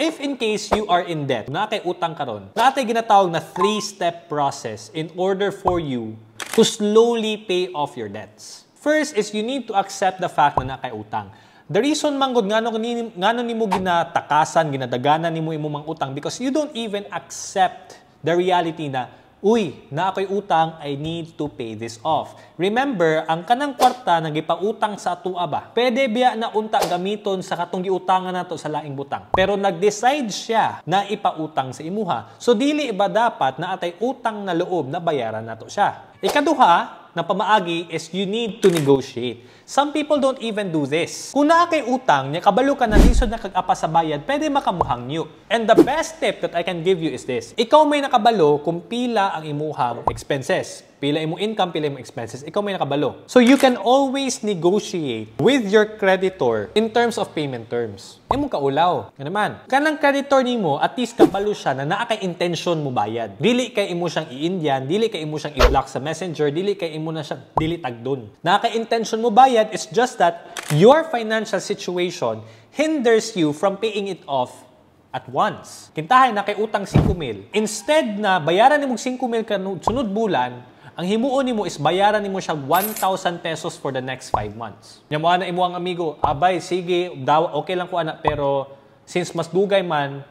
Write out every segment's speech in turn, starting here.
If in case you are in debt, na kay utang karon, ron, kay ginatawag na three-step process in order for you to slowly pay off your debts. First is you need to accept the fact na na utang. The reason manggod ngano ni ngano nimo ginatakasan, ginadaganan nimo imong utang because you don't even accept the reality na uy, na ako'y utang, I need to pay this off. Remember, ang kanang kwarta nang gipautang sa atua ba? Pwede biya na unta gamiton sa katong giutangan nato sa laing butang. Pero nag-decide siya na ipautang sa imuha. So dili ba dapat na atay utang na loob na bayaran nato siya? Ikaduha, na pamaagi is you need to negotiate. Some people don't even do this. Kung naa kay utang, niya kabalo ka na lisod na kag-apa sa bayad, pwede makamuhang niyo. And the best tip that I can give you is this. Ikaw may nakabalo kung pila ang imuhang expenses. Pila mo income, pila mo expenses, ikaw may nakabalo. So you can always negotiate with your creditor in terms of payment terms. Ay mo kaulaw. Yan naman. Kanang creditor ni mo, at least kabalo siya na naa kay intention mo bayad. Dili kay imo siyang i-Indian, dili kay imo siyang i-block sa messenger, dili kay imo na siya dili tag doon. Naa kay intention mo bayad, it's just that your financial situation hinders you from paying it off at once. Kintahay na kay utang 5 mil. Instead na bayaran ni mong 5 mil kanunod sunod bulan, ang himuon nimo is bayaran nimo siya 1,000 pesos for the next 5 months. Nya na ana imo ang amigo, abay sige, daw okay lang ko ana pero since mas dugay man,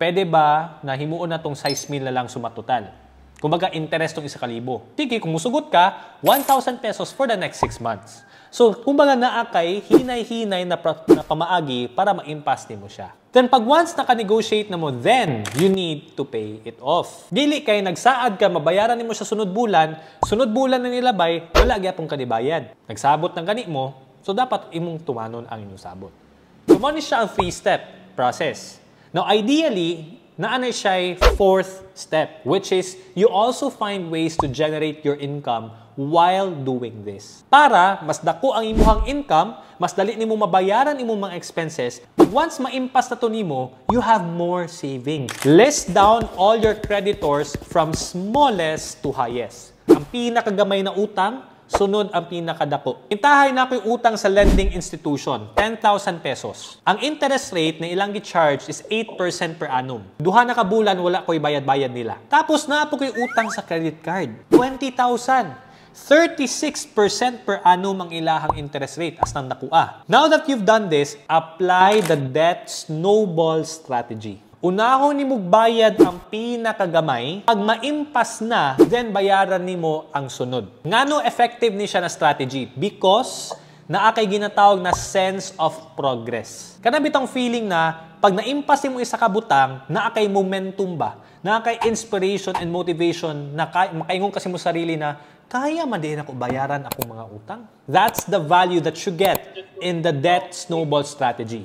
pwede ba na himuon na tong size meal na lang sumatotal? Kumbaga, interest tong isa kalibo. Sige, kung musugot ka, 1,000 pesos for the next 6 months. So, kumbaga naakay, hinay-hinay na, na pamaagi para ma-impaste mo siya. Then, pag once naka-negotiate na mo, then you need to pay it off. Dili kay nagsaad ka, mabayaran nimo sa sunod bulan, sunod bulan na nilabay, wala gyapong kanibayan. Nagsabot ng gani mo, so dapat imong tumanon ang inyong sabot. Tumanis siya ang three-step process. Now, ideally, naanay siya'y fourth step, which is you also find ways to generate your income while doing this. Para mas dako ang imuhang income, mas dali nimo mabayaran imong mga expenses. Once maimpas na to nimo, you have more savings. List down all your creditors from smallest to highest. Ang pinakagamay na utang Sunod ang pinakadako. Intahay na ko utang sa lending institution, 10,000 pesos. Ang interest rate na ilang gi-charge is 8% per annum. Duha na kabulan, wala ko'y bayad-bayad nila. Tapos na po ko'y utang sa credit card, 20,000. 36% per annum ang ilahang interest rate as nang nakuha. Now that you've done this, apply the debt snowball strategy. Unahon ni mugbayad ang pinakagamay. Pag maimpas na, then bayaran ni mo ang sunod. Nga no effective ni siya na strategy? Because na akay ginatawag na sense of progress. bitong feeling na pag naimpas ni mo isa ka butang, na akay momentum ba? Na akay inspiration and motivation na kay, makaingon kasi mo sarili na kaya man din ako bayaran akong mga utang. That's the value that you get in the debt snowball strategy.